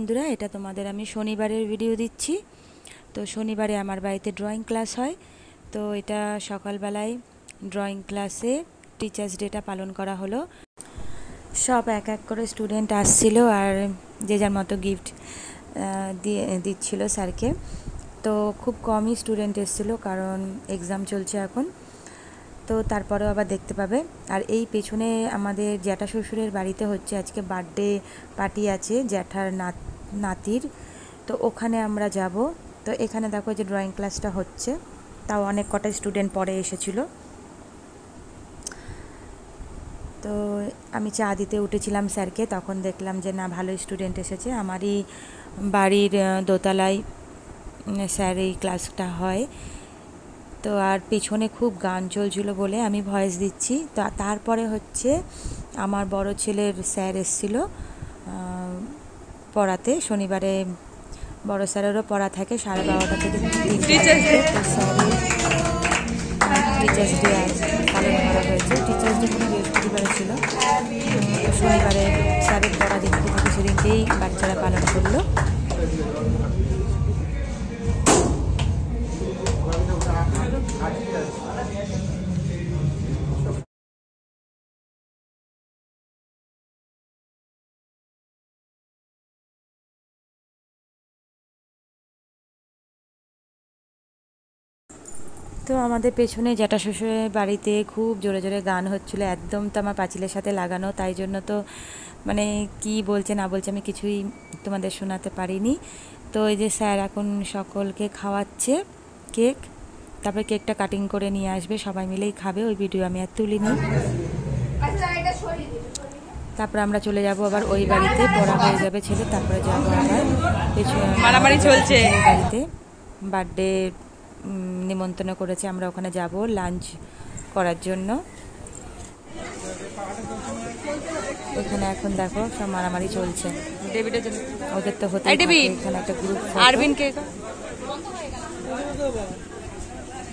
বন্ধুরা এটা তোমাদের আমি শনিবারের ভিডিও দিচ্ছি তো শনিবারে আমার বাড়িতে ড্রয়িং ক্লাস হয় তো এটা সকালবেলায় ড্রয়িং ক্লাসে টিচার্স ডেটা পালন করা হলো সব এক এক করে স্টুডেন্ট আসছিল আর যে যার মতো গিফট দিয়ে দিচ্ছিল স্যারকে তো খুব কমই স্টুডেন্ট এসেছিলো কারণ এক্সাম চলছে এখন তো তারপরেও আবার দেখতে পাবে আর এই পেছনে আমাদের জ্যাঠা শ্বশুরের বাড়িতে হচ্ছে আজকে বার্থডে পার্টি আছে জ্যাঠার নাত নাতির তো ওখানে আমরা যাব তো এখানে দেখো যে ড্রয়িং ক্লাসটা হচ্ছে তাও অনেক কটা স্টুডেন্ট পরে এসেছিল তো আমি চা দিতে উঠেছিলাম স্যারকে তখন দেখলাম যে না ভালো স্টুডেন্ট এসেছে আমারই বাড়ির দোতলায় স্যার এই ক্লাসটা হয় তো আর পিছনে খুব গান চলছিল বলে আমি ভয়েস দিচ্ছি তো তারপরে হচ্ছে আমার বড় ছেলের স্যার এসছিল পড়াতে শনিবারে বড় স্যারেরও পড়া থাকে সাড়ে বারোটা থেকে টিচার্স ডে পালন করা হয়েছে টিচার্স ডে মানে কোনো বৃহস্পতিবার ছিল শনিবারে স্যারের পড়া দিন কিছুদিনকেই বাচ্চারা পালন করলো তো আমাদের পেছনে জ্যাঠা শ্বশুরের বাড়িতে খুব জোরে জোরে গান হচ্ছিলো একদম তো আমার পাঁচিলের সাথে লাগানো তাই জন্য তো মানে কি বলছে না বলছে আমি কিছুই তোমাদের শোনাতে পারিনি তো এই যে স্যার এখন সকলকে খাওয়াচ্ছে কেক তারপরে কেকটা কাটিং করে নিয়ে আসবে সবাই মিলেই খাবে ওই ভিডিও আমি আর তুলিনি আচ্ছা, তারপরে আমরা চলে যাব আবার ওই বাড়িতে পড়া হয়ে যাবে ছেলে তারপরে যাবো আবার মারামারি চলছে বাড়িতে বার্থডে নিমন্ত্রণ করেছে আমরা ওখানে যাব লাঞ্চ করার জন্য এখানে এখন দেখো সব মারামারি চলছে ওদের তো হতে একটা গ্রুপ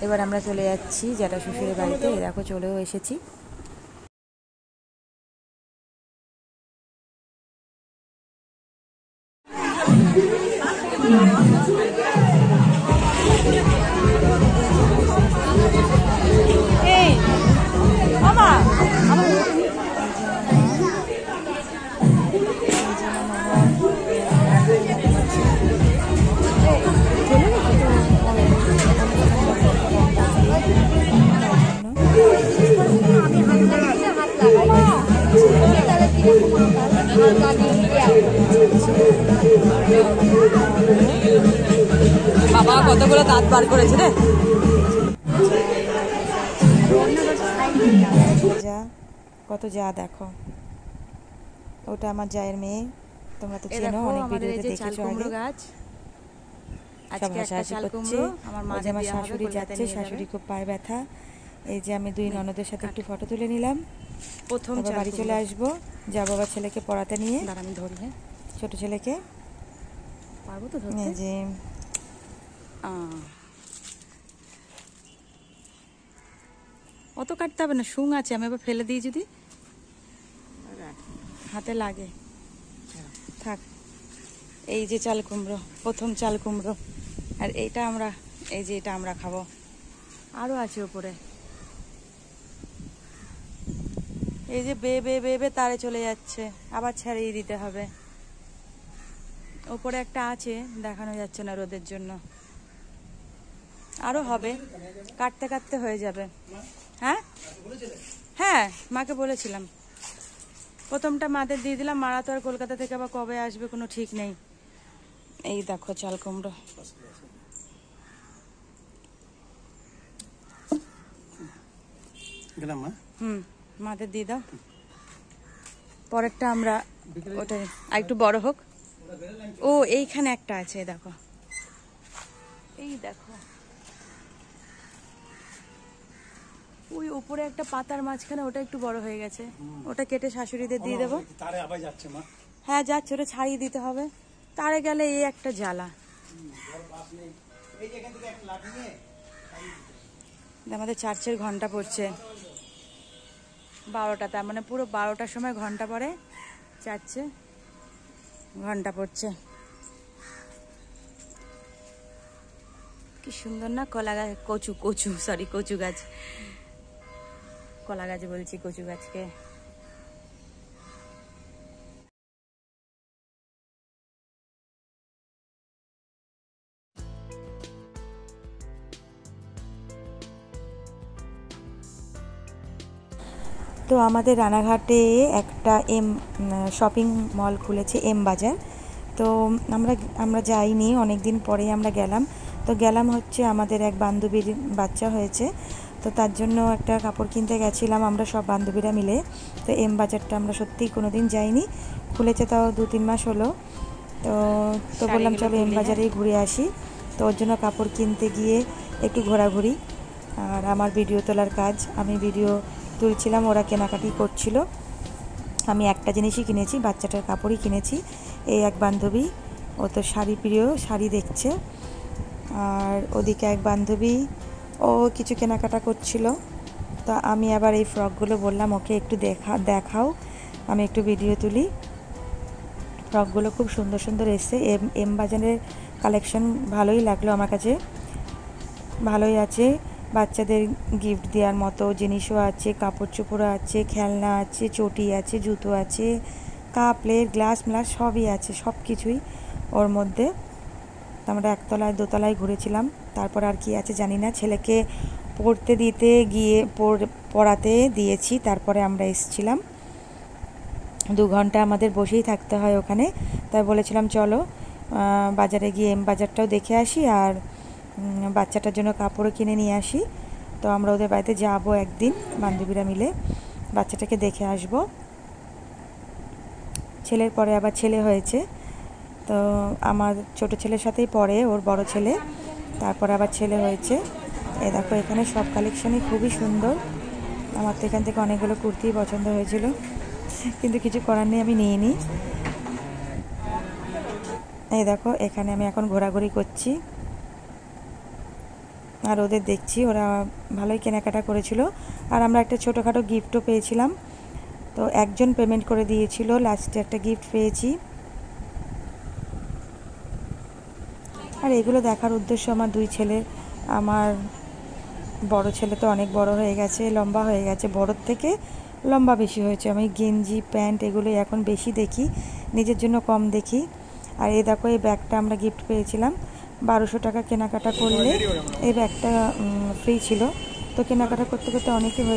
এবার আমরা চলে যাচ্ছি যারা শ্বশুরের বাড়িতে দেখো চলেও এসেছি Thank you. বাবা কতগুলো দাঁত বার করেছে রে যা কত যা দেখো ওটা আমার জায়ের মেয়ে তোমরা তো চেনো অনেক ভিডিওতে দেখেছো আগে সব হাসাহাসি করছে ওই যে আমার শাশুড়ি যাচ্ছে শাশুড়ি খুব পায়ে ব্যথা এই যে আমি দুই ননদের সাথে একটু ফটো তুলে নিলাম প্রথম বাড়ি চলে আসবো যাবো আবার ছেলেকে পড়াতে নিয়ে হ্যাঁ। ছোট ছেলেকে পারবো তো ধরতে অত কাটতে হবে না শুং আছে আমি এবার ফেলে দিই যদি হাতে লাগে থাক এই যে চাল কুমড়ো প্রথম চাল কুমড়ো আর এইটা আমরা এই যে এটা আমরা খাবো আরও আছে ওপরে এই যে বে বে বে বে তারে চলে যাচ্ছে আবার ছাড়িয়ে দিতে হবে ওপরে একটা আছে দেখানো যাচ্ছে না রোদের জন্য আরও হবে কাটতে কাটতে হয়ে যাবে হ্যাঁ হ্যাঁ মাকে বলেছিলাম প্রথমটা মাদের দিয়ে দিলাম মারা তো আর কলকাতা থেকে আবার কবে আসবে কোনো ঠিক নেই এই দেখো চাল কুমড়ো হুম মাদের দিয়ে দাও পরেরটা আমরা ওটাই আর একটু বড় হোক ও এইখানে একটা আছে দেখো এই দেখো ওই উপরে একটা পাতার মাঝখানে ওটা একটু বড় হয়ে গেছে ওটা কেটে শাশুড়িদের দিয়ে দেবো হ্যাঁ যাচ্ছে ওটা ছাড়িয়ে দিতে হবে তারে গেলে এই একটা জ্বালা আমাদের চার্চের ঘন্টা পড়ছে বারোটা তার মানে পুরো বারোটার সময় ঘন্টা পড়ে চার্চে ঘন্টা পড়ছে কি সুন্দর না কলা গাছ কচু কচু সরি কচু গাছ কলা গাছ বলছি কচু গাছকে তো আমাদের রানাঘাটে একটা এম শপিং মল খুলেছে এম বাজার তো আমরা আমরা যাইনি অনেক দিন পরেই আমরা গেলাম তো গেলাম হচ্ছে আমাদের এক বান্ধবীর বাচ্চা হয়েছে তো তার জন্য একটা কাপড় কিনতে গেছিলাম আমরা সব বান্ধবীরা মিলে তো এম বাজারটা আমরা সত্যিই কোনো দিন যাইনি খুলেছে তাও দু তিন মাস হলো তো তো বললাম চলো এম হ্যাঁ। বাজারেই ঘুরে আসি তো ওর জন্য কাপড় কিনতে গিয়ে একটু ঘোরাঘুরি আর আমার ভিডিও তোলার কাজ আমি ভিডিও তুলছিলাম ওরা কেনাকাটি করছিল আমি একটা জিনিসই কিনেছি বাচ্চাটার কাপড়ই কিনেছি এই এক বান্ধবী ও তো শাড়ি প্রিয় শাড়ি দেখছে আর ওদিকে এক বান্ধবী ও কিছু কেনাকাটা করছিল তা আমি আবার এই ফ্রকগুলো বললাম ওকে একটু দেখা দেখাও আমি একটু ভিডিও তুলি ফ্রকগুলো খুব সুন্দর সুন্দর এসছে এম এম বাজারের কালেকশন ভালোই লাগলো আমার কাছে ভালোই আছে বাচ্চাদের গিফট দেওয়ার মতো জিনিসও আছে কাপড় চোপড়ও আছে খেলনা আছে চটি আছে জুতো আছে কাপ প্লেট গ্লাস ম্লাস সবই আছে সব কিছুই ওর মধ্যে আমরা একতলায় দোতলায় ঘুরেছিলাম তারপর আর কি আছে জানি না ছেলেকে পড়তে দিতে গিয়ে পড়াতে দিয়েছি তারপরে আমরা এসছিলাম দু ঘন্টা আমাদের বসেই থাকতে হয় ওখানে তাই বলেছিলাম চলো বাজারে গিয়ে এম বাজারটাও দেখে আসি আর বাচ্চাটার জন্য কাপড়ও কিনে নিয়ে আসি তো আমরা ওদের বাড়িতে যাব একদিন বান্ধবীরা মিলে বাচ্চাটাকে দেখে আসব ছেলের পরে আবার ছেলে হয়েছে তো আমার ছোট ছেলের সাথেই পড়ে ওর বড় ছেলে তারপর আবার ছেলে হয়েছে এ দেখো এখানে সব কালেকশনই খুবই সুন্দর আমার তো এখান থেকে অনেকগুলো কুর্তি পছন্দ হয়েছিল কিন্তু কিছু করার নেই আমি নিয়ে নিই এই দেখো এখানে আমি এখন ঘোরাঘুরি করছি আর ওদের দেখছি ওরা ভালোই কেনাকাটা করেছিল আর আমরা একটা ছোটোখাটো গিফটও পেয়েছিলাম তো একজন পেমেন্ট করে দিয়েছিল লাস্টে একটা গিফট পেয়েছি আর এগুলো দেখার উদ্দেশ্য আমার দুই ছেলে আমার বড় ছেলে তো অনেক বড় হয়ে গেছে লম্বা হয়ে গেছে বড়োর থেকে লম্বা বেশি হয়েছে আমি গেঞ্জি প্যান্ট এগুলোই এখন বেশি দেখি নিজের জন্য কম দেখি আর এ দেখো এই ব্যাগটা আমরা গিফট পেয়েছিলাম বারোশো টাকা কেনাকাটা করলে এই ব্যাগটা ফ্রি ছিল তো কেনাকাটা করতে করতে অনেকে হয়ে